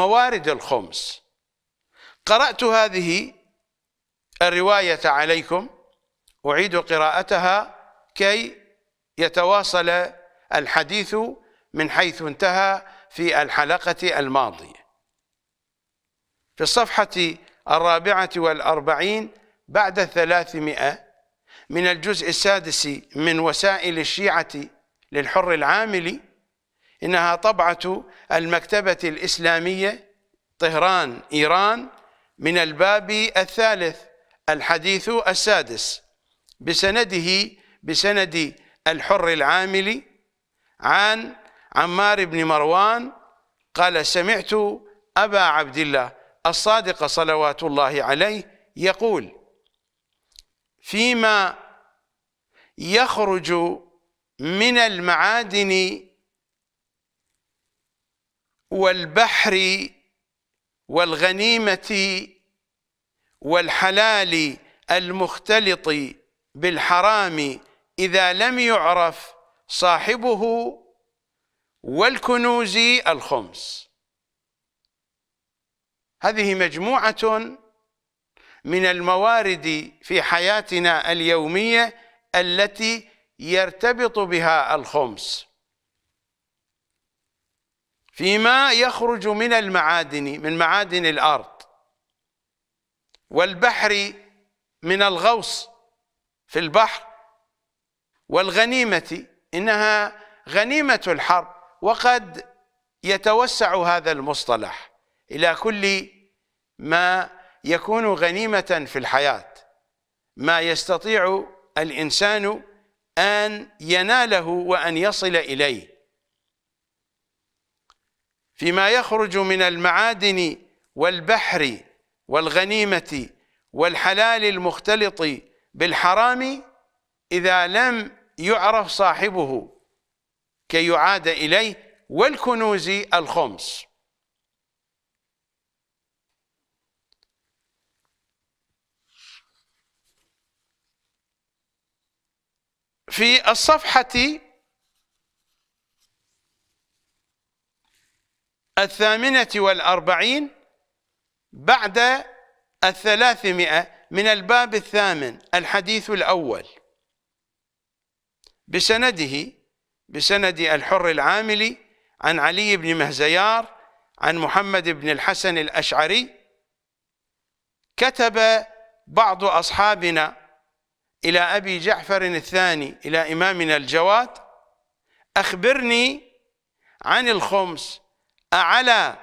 موارد الخمس قرأت هذه الرواية عليكم أعيد قراءتها كي يتواصل الحديث من حيث انتهى في الحلقة الماضية في الصفحة الرابعة والأربعين بعد الثلاثمائة من الجزء السادس من وسائل الشيعة للحر العاملي إنها طبعة المكتبة الإسلامية طهران إيران من الباب الثالث الحديث السادس بسنده بسند الحر العاملي عن عمار بن مروان قال سمعت أبا عبد الله الصادق صلوات الله عليه يقول فيما يخرج من المعادن والبحر والغنيمة والحلال المختلط بالحرام إذا لم يعرف صاحبه والكنوز الخمس هذه مجموعة من الموارد في حياتنا اليومية التي يرتبط بها الخمس فيما يخرج من المعادن من معادن الأرض والبحر من الغوص في البحر والغنيمة إنها غنيمة الحرب وقد يتوسع هذا المصطلح إلى كل ما يكون غنيمة في الحياة ما يستطيع الإنسان أن يناله وأن يصل إليه فيما يخرج من المعادن والبحر والغنيمة والحلال المختلط بالحرام إذا لم يعرف صاحبه كي يعاد إليه والكنوز الخمس في الصفحة الثامنة والأربعين بعد الثلاثمائة من الباب الثامن الحديث الأول بسنده بسند الحر العاملي عن علي بن مهزيار عن محمد بن الحسن الأشعري كتب بعض أصحابنا إلى أبي جعفر الثاني إلى إمامنا الجواد أخبرني عن الخمس أعلى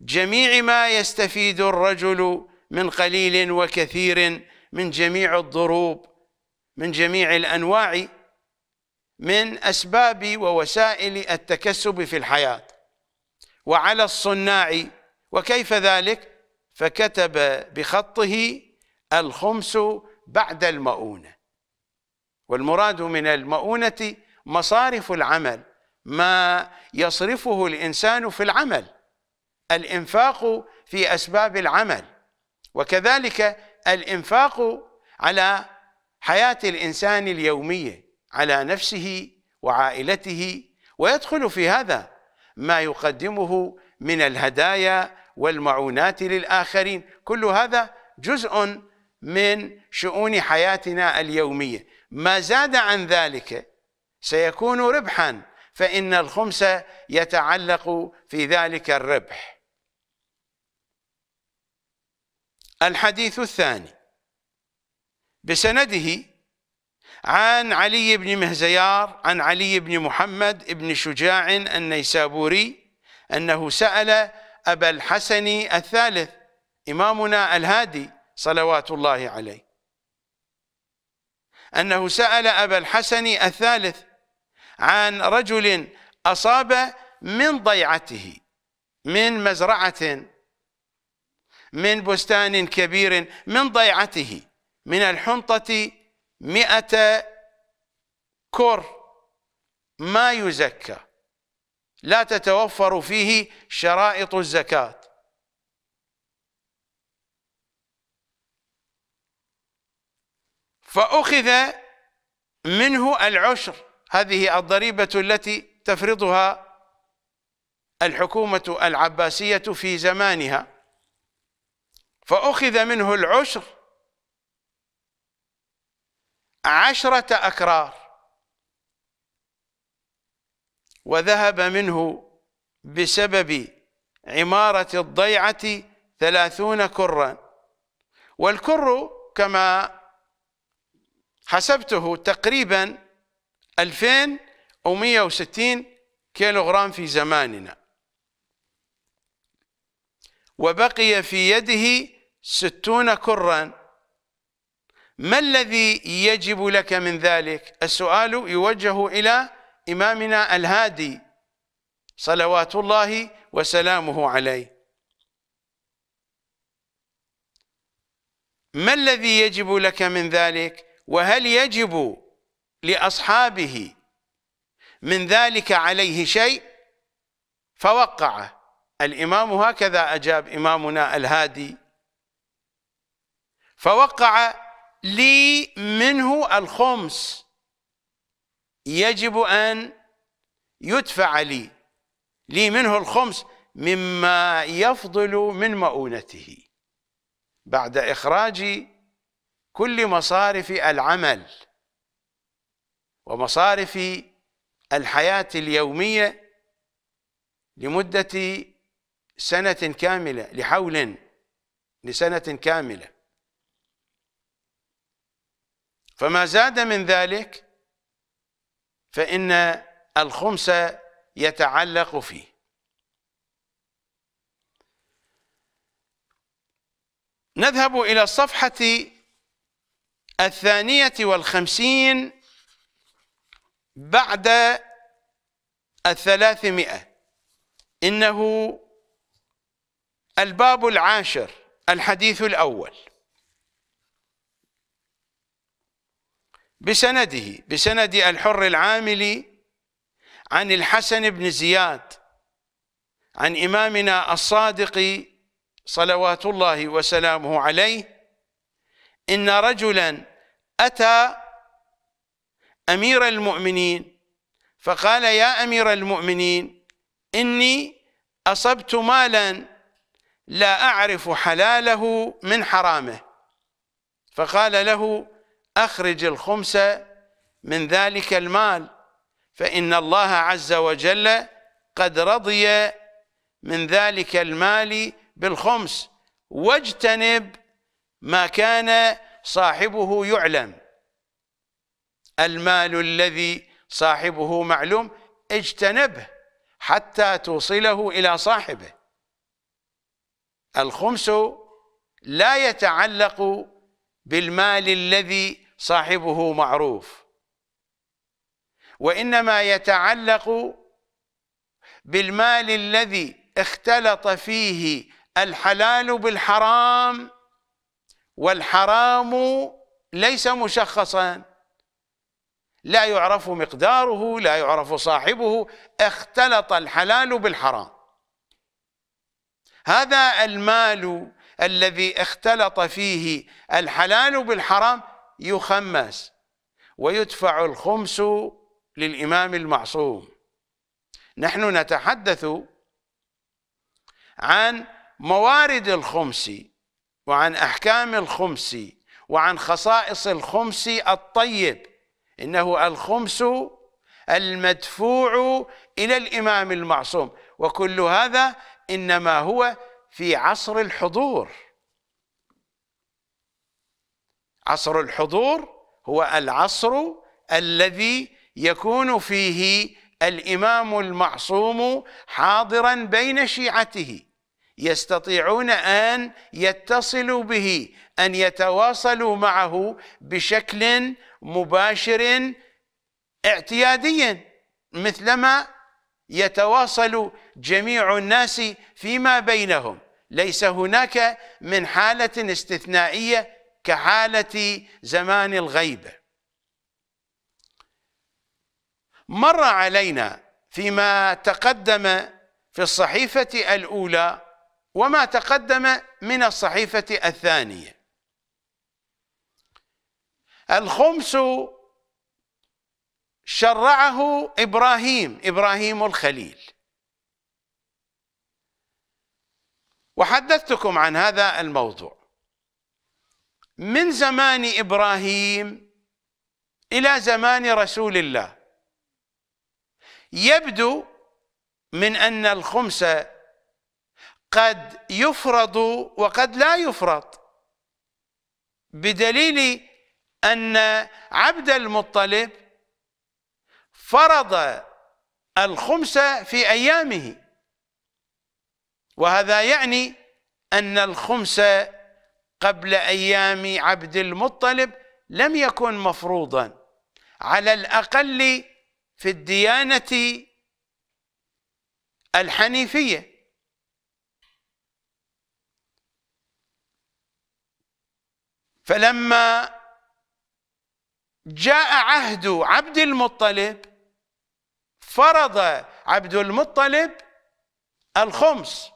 جميع ما يستفيد الرجل من قليل وكثير من جميع الضروب من جميع الأنواع من أسباب ووسائل التكسب في الحياة وعلى الصناع وكيف ذلك فكتب بخطه الخمس بعد المؤونة والمراد من المؤونة مصارف العمل ما يصرفه الانسان في العمل الانفاق في اسباب العمل وكذلك الانفاق على حياه الانسان اليوميه على نفسه وعائلته ويدخل في هذا ما يقدمه من الهدايا والمعونات للاخرين كل هذا جزء من شؤون حياتنا اليوميه ما زاد عن ذلك سيكون ربحا فإن الخمس يتعلق في ذلك الربح الحديث الثاني بسنده عن علي بن مهزيار عن علي بن محمد بن شجاع النيسابوري أنه سأل أبا الحسن الثالث إمامنا الهادي صلوات الله عليه أنه سأل أبا الحسن الثالث عن رجل أصاب من ضيعته من مزرعة من بستان كبير من ضيعته من الحنطة مئة كر ما يزكى لا تتوفر فيه شرائط الزكاة فأخذ منه العشر هذه الضريبة التي تفرضها الحكومة العباسية في زمانها فأخذ منه العشر عشرة أكرار وذهب منه بسبب عمارة الضيعة ثلاثون كرا والكر كما حسبته تقريبا 2160 كيلوغرام في زماننا وبقي في يده ستون كرا ما الذي يجب لك من ذلك السؤال يوجه إلى إمامنا الهادي صلوات الله وسلامه عليه ما الذي يجب لك من ذلك وهل يجب لأصحابه من ذلك عليه شيء فوقعه الإمام هكذا أجاب إمامنا الهادي فوقع لي منه الخمس يجب أن يدفع لي لي منه الخمس مما يفضل من مؤونته بعد إخراج كل مصارف العمل ومصارف الحياة اليومية لمدة سنة كاملة لحول لسنة كاملة فما زاد من ذلك فإن الخمس يتعلق فيه نذهب إلى الصفحة الثانية والخمسين بعد الثلاثمائة إنه الباب العاشر الحديث الأول بسنده بسند الحر العامل عن الحسن بن زياد عن إمامنا الصادق صلوات الله وسلامه عليه إن رجلا أتى أمير المؤمنين فقال يا أمير المؤمنين إني أصبت مالا لا أعرف حلاله من حرامه فقال له أخرج الخمس من ذلك المال فإن الله عز وجل قد رضي من ذلك المال بالخمس واجتنب ما كان صاحبه يعلم المال الذي صاحبه معلوم اجتنبه حتى توصله إلى صاحبه الخمس لا يتعلق بالمال الذي صاحبه معروف وإنما يتعلق بالمال الذي اختلط فيه الحلال بالحرام والحرام ليس مشخصا لا يعرف مقداره لا يعرف صاحبه اختلط الحلال بالحرام هذا المال الذي اختلط فيه الحلال بالحرام يخمس ويدفع الخمس للإمام المعصوم نحن نتحدث عن موارد الخمس وعن أحكام الخمس وعن خصائص الخمس الطيب إنه الخمس المدفوع إلى الإمام المعصوم وكل هذا إنما هو في عصر الحضور عصر الحضور هو العصر الذي يكون فيه الإمام المعصوم حاضرا بين شيعته يستطيعون أن يتصلوا به أن يتواصلوا معه بشكل مباشر اعتياديا مثلما يتواصل جميع الناس فيما بينهم ليس هناك من حالة استثنائية كحالة زمان الغيبة مر علينا فيما تقدم في الصحيفة الأولى وما تقدم من الصحيفة الثانية الخمس شرعه ابراهيم ابراهيم الخليل وحدثتكم عن هذا الموضوع من زمان ابراهيم الى زمان رسول الله يبدو من ان الخمس قد يفرض وقد لا يفرض بدليل أن عبد المطلب فرض الخمس في أيامه وهذا يعني أن الخمس قبل أيام عبد المطلب لم يكن مفروضا على الأقل في الديانة الحنيفية فلما جاء عهد عبد المطلب فرض عبد المطلب الخمس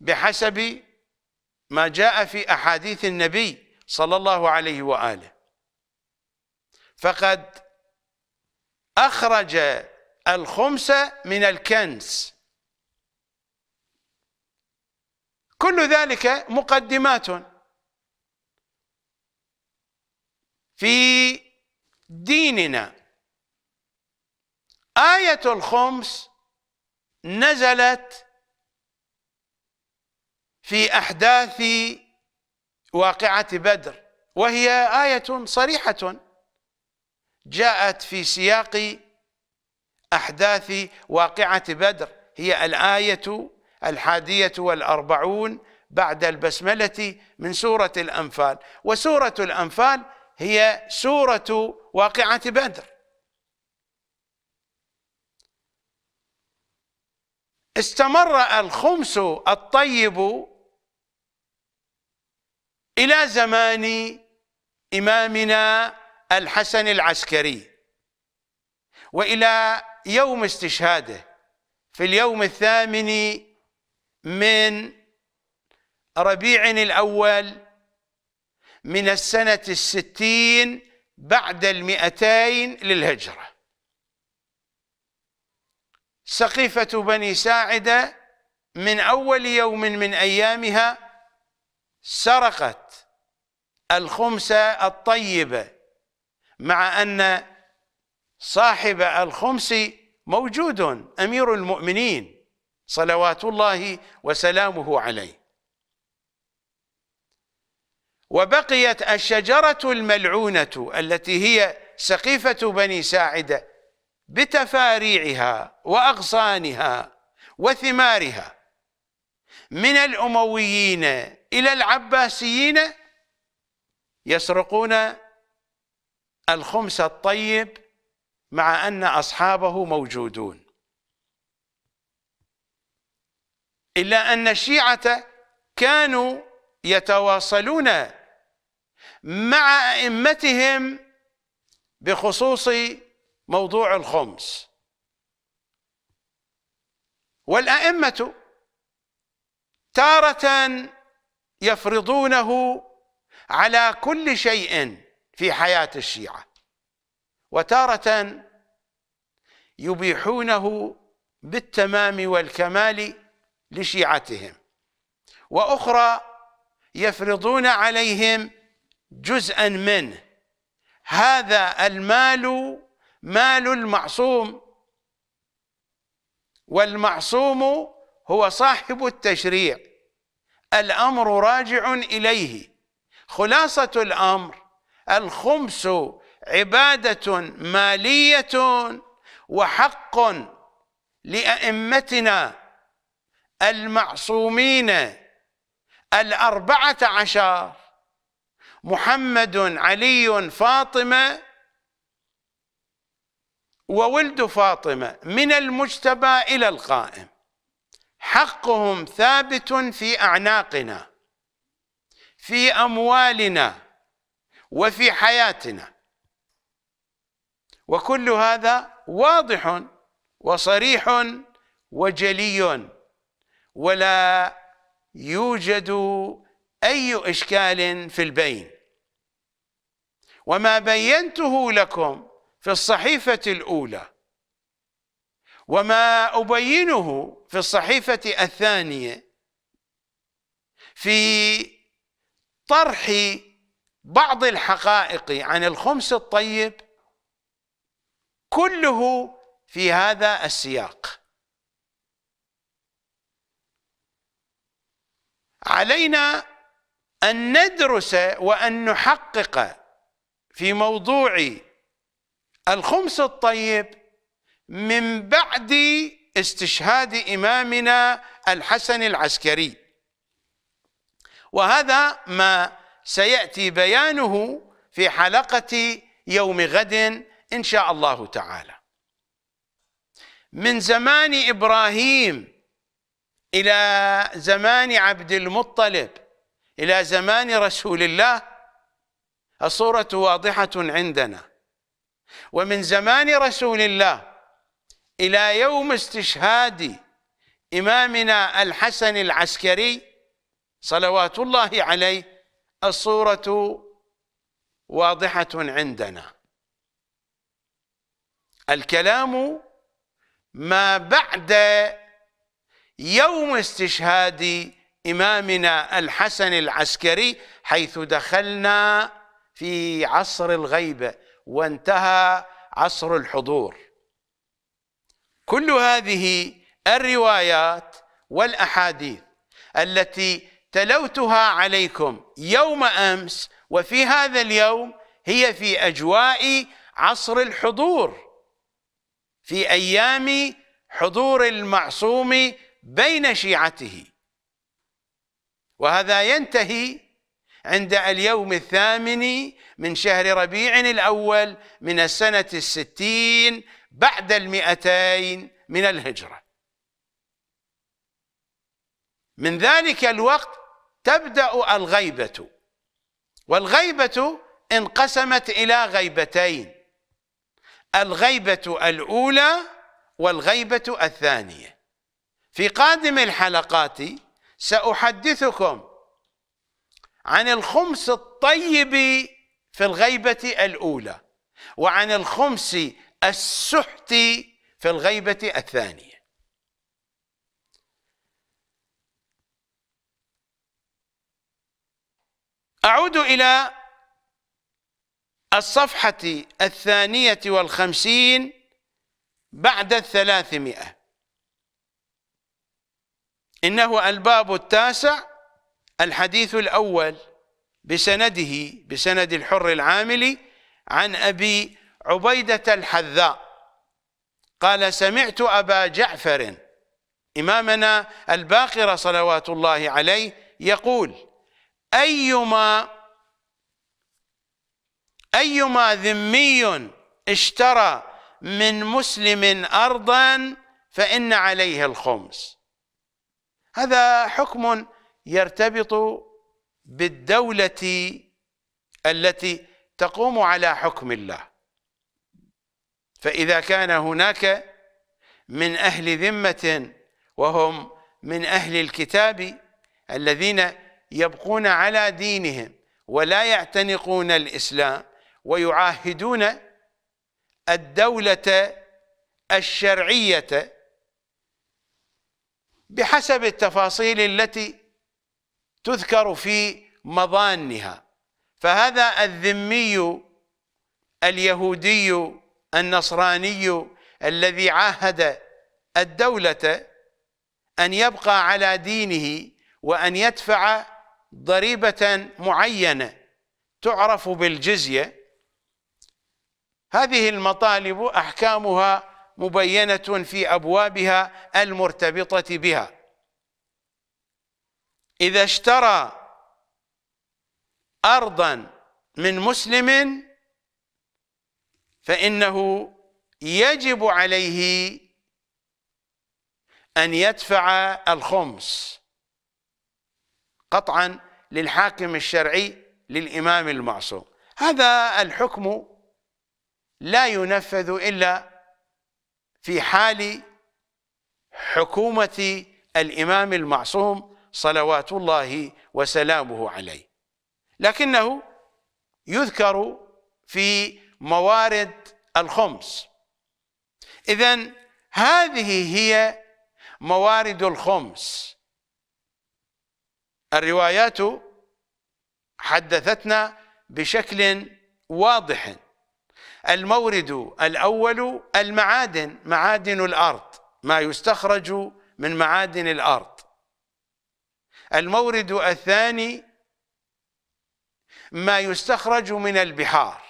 بحسب ما جاء في أحاديث النبي صلى الله عليه وآله فقد أخرج الخمس من الكنز كل ذلك مقدمات في ديننا آية الخمس نزلت في أحداث واقعة بدر وهي آية صريحة جاءت في سياق أحداث واقعة بدر هي الآية الحادية والأربعون بعد البسملة من سورة الأنفال وسورة الأنفال هي سورة واقعة بدر استمر الخمس الطيب إلى زمان إمامنا الحسن العسكري وإلى يوم استشهاده في اليوم الثامن من ربيع الأول من السنة الستين بعد المئتين للهجرة سقيفة بني ساعدة من أول يوم من أيامها سرقت الخمسة الطيبة مع أن صاحب الخمس موجود أمير المؤمنين صلوات الله وسلامه عليه وبقيت الشجرة الملعونة التي هي سقيفة بني ساعدة بتفاريعها وأغصانها وثمارها من الأمويين إلى العباسيين يسرقون الخمس الطيب مع أن أصحابه موجودون إلا أن الشيعة كانوا يتواصلون مع ائمتهم بخصوص موضوع الخمس والائمه تاره يفرضونه على كل شيء في حياه الشيعه وتاره يبيحونه بالتمام والكمال لشيعتهم واخرى يفرضون عليهم جزءا منه هذا المال مال المعصوم والمعصوم هو صاحب التشريع الامر راجع اليه خلاصه الامر الخمس عباده ماليه وحق لائمتنا المعصومين الاربعه عشر محمد علي فاطمة وولد فاطمة من المجتبى إلى القائم حقهم ثابت في أعناقنا في أموالنا وفي حياتنا وكل هذا واضح وصريح وجلي ولا يوجد أي إشكال في البين وما بينته لكم في الصحيفة الأولى وما أبينه في الصحيفة الثانية في طرح بعض الحقائق عن الخمس الطيب كله في هذا السياق علينا أن ندرس وأن نحقق في موضوع الخمس الطيب من بعد استشهاد إمامنا الحسن العسكري وهذا ما سيأتي بيانه في حلقة يوم غد إن شاء الله تعالى من زمان إبراهيم إلى زمان عبد المطلب إلى زمان رسول الله الصورة واضحة عندنا ومن زمان رسول الله إلى يوم استشهاد إمامنا الحسن العسكري صلوات الله عليه الصورة واضحة عندنا الكلام ما بعد يوم استشهاد إمامنا الحسن العسكري حيث دخلنا في عصر الغيبة وانتهى عصر الحضور كل هذه الروايات والأحاديث التي تلوتها عليكم يوم أمس وفي هذا اليوم هي في أجواء عصر الحضور في أيام حضور المعصوم بين شيعته وهذا ينتهي عند اليوم الثامن من شهر ربيع الأول من السنة الستين بعد المئتين من الهجرة من ذلك الوقت تبدأ الغيبة والغيبة انقسمت إلى غيبتين الغيبة الأولى والغيبة الثانية في قادم الحلقات سأحدثكم عن الخمس الطيب في الغيبة الأولى وعن الخمس السحت في الغيبة الثانية أعود إلى الصفحة الثانية والخمسين بعد الثلاثمائة إنه الباب التاسع الحديث الأول بسنده بسند الحر العاملي عن أبي عبيدة الحذاء قال سمعت أبا جعفر إمامنا الباقر صلوات الله عليه يقول أيما أيما ذمي اشترى من مسلم أرضا فإن عليه الخمس هذا حكم يرتبط بالدولة التي تقوم على حكم الله فإذا كان هناك من أهل ذمة وهم من أهل الكتاب الذين يبقون على دينهم ولا يعتنقون الإسلام ويعاهدون الدولة الشرعية بحسب التفاصيل التي تذكر في مضانها فهذا الذمي اليهودي النصراني الذي عاهد الدولة أن يبقى على دينه وأن يدفع ضريبة معينة تعرف بالجزية هذه المطالب أحكامها مبينة في أبوابها المرتبطة بها إذا اشترى أرضا من مسلم فإنه يجب عليه أن يدفع الخمس قطعا للحاكم الشرعي للإمام المعصوم هذا الحكم لا ينفذ إلا في حال حكومة الإمام المعصوم صلوات الله وسلامه عليه لكنه يذكر في موارد الخمس إذا هذه هي موارد الخمس الروايات حدثتنا بشكل واضح المورد الأول المعادن معادن الأرض ما يستخرج من معادن الأرض المورد الثاني ما يستخرج من البحار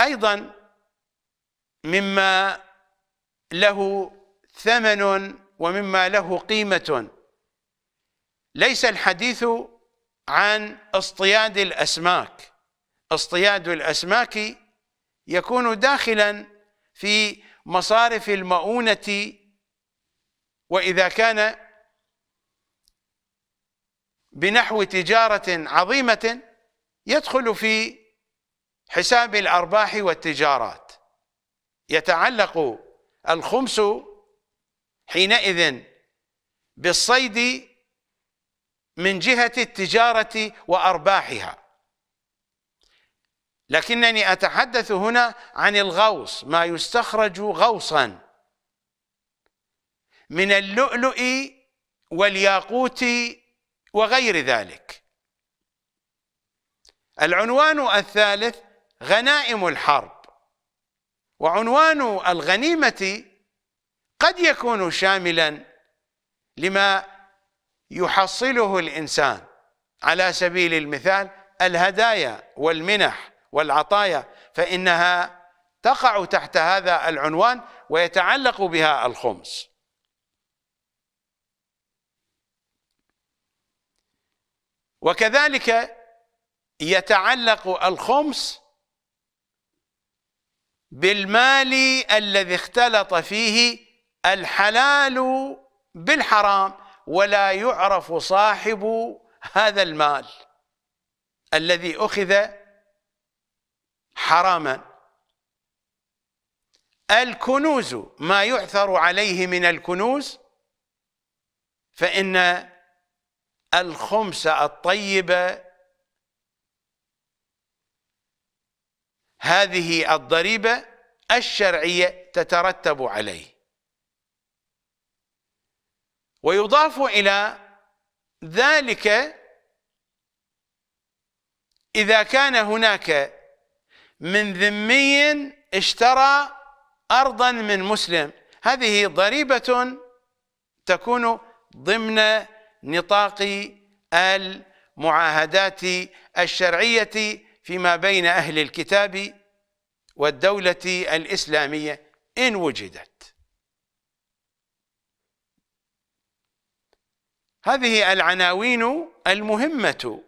أيضا مما له ثمن ومما له قيمة ليس الحديث عن اصطياد الأسماك اصطياد الاسماك يكون داخلا في مصارف المؤونه واذا كان بنحو تجاره عظيمه يدخل في حساب الارباح والتجارات يتعلق الخمس حينئذ بالصيد من جهه التجاره وارباحها لكنني أتحدث هنا عن الغوص ما يستخرج غوصا من اللؤلؤ والياقوت وغير ذلك العنوان الثالث غنائم الحرب وعنوان الغنيمة قد يكون شاملا لما يحصله الإنسان على سبيل المثال الهدايا والمنح والعطايا فإنها تقع تحت هذا العنوان ويتعلق بها الخمس وكذلك يتعلق الخمس بالمال الذي اختلط فيه الحلال بالحرام ولا يعرف صاحب هذا المال الذي اخذ حراما الكنوز ما يعثر عليه من الكنوز فإن الخمس الطيبة هذه الضريبة الشرعية تترتب عليه ويضاف إلى ذلك إذا كان هناك من ذمي اشترى أرضا من مسلم هذه ضريبة تكون ضمن نطاق المعاهدات الشرعية فيما بين أهل الكتاب والدولة الإسلامية إن وجدت هذه العناوين المهمة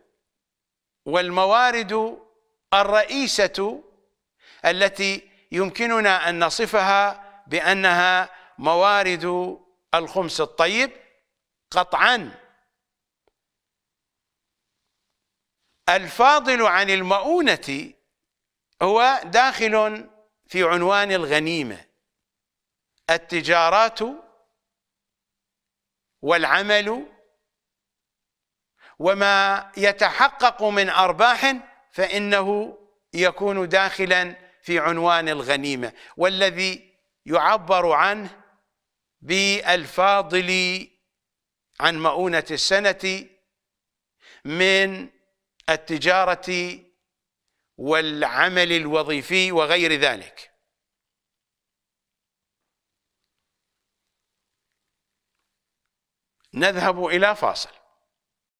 والموارد الرئيسة التي يمكننا أن نصفها بأنها موارد الخمس الطيب قطعا الفاضل عن المؤونة هو داخل في عنوان الغنيمة التجارات والعمل وما يتحقق من أرباح فإنه يكون داخلا في عنوان الغنيمة والذي يعبر عنه بالفاضل عن مؤونة السنة من التجارة والعمل الوظيفي وغير ذلك نذهب إلى فاصل